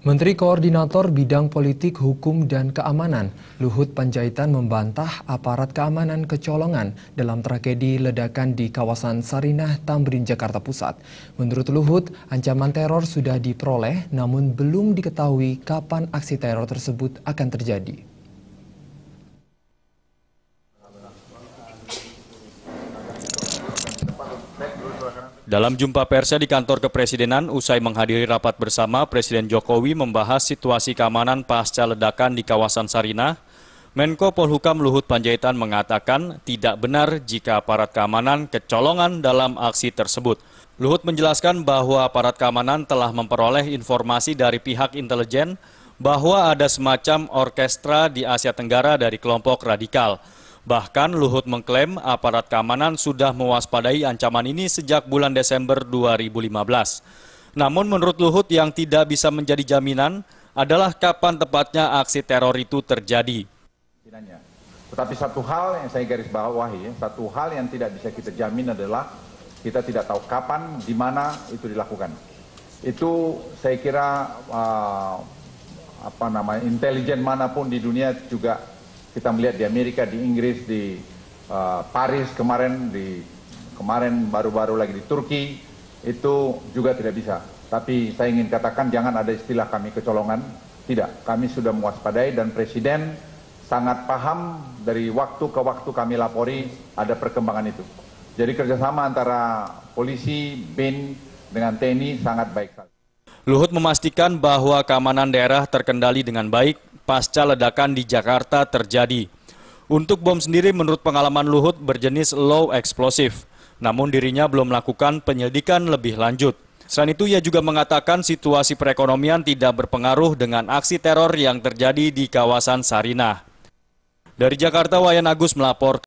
Menteri Koordinator Bidang Politik, Hukum, dan Keamanan Luhut Panjaitan membantah aparat keamanan kecolongan dalam tragedi ledakan di kawasan Sarinah, Tamrin, Jakarta Pusat. Menurut Luhut, ancaman teror sudah diperoleh namun belum diketahui kapan aksi teror tersebut akan terjadi. Dalam jumpa persnya di kantor kepresidenan, usai menghadiri rapat bersama, Presiden Jokowi membahas situasi keamanan pasca ledakan di kawasan Sarinah. Menko Polhukam Luhut Panjaitan mengatakan tidak benar jika aparat keamanan kecolongan dalam aksi tersebut. Luhut menjelaskan bahwa aparat keamanan telah memperoleh informasi dari pihak intelijen bahwa ada semacam orkestra di Asia Tenggara dari kelompok radikal. Bahkan Luhut mengklaim aparat keamanan sudah mewaspadai ancaman ini sejak bulan Desember 2015. Namun menurut Luhut yang tidak bisa menjadi jaminan adalah kapan tepatnya aksi teror itu terjadi. Tetapi satu hal yang saya garis bawahi, satu hal yang tidak bisa kita jamin adalah kita tidak tahu kapan, di mana itu dilakukan. Itu saya kira uh, apa namanya intelijen manapun di dunia juga kita melihat di Amerika, di Inggris, di uh, Paris kemarin, di kemarin baru-baru lagi di Turki, itu juga tidak bisa. Tapi saya ingin katakan jangan ada istilah kami kecolongan. Tidak, kami sudah mewaspadai dan Presiden sangat paham dari waktu ke waktu kami lapori ada perkembangan itu. Jadi kerjasama antara polisi, BIN, dengan TNI sangat baik. Luhut memastikan bahwa keamanan daerah terkendali dengan baik pasca ledakan di Jakarta terjadi. Untuk bom sendiri menurut pengalaman Luhut berjenis low explosive, namun dirinya belum melakukan penyelidikan lebih lanjut. Selain itu, ia juga mengatakan situasi perekonomian tidak berpengaruh dengan aksi teror yang terjadi di kawasan Sarinah. Dari Jakarta, Wayan Agus melaporkan.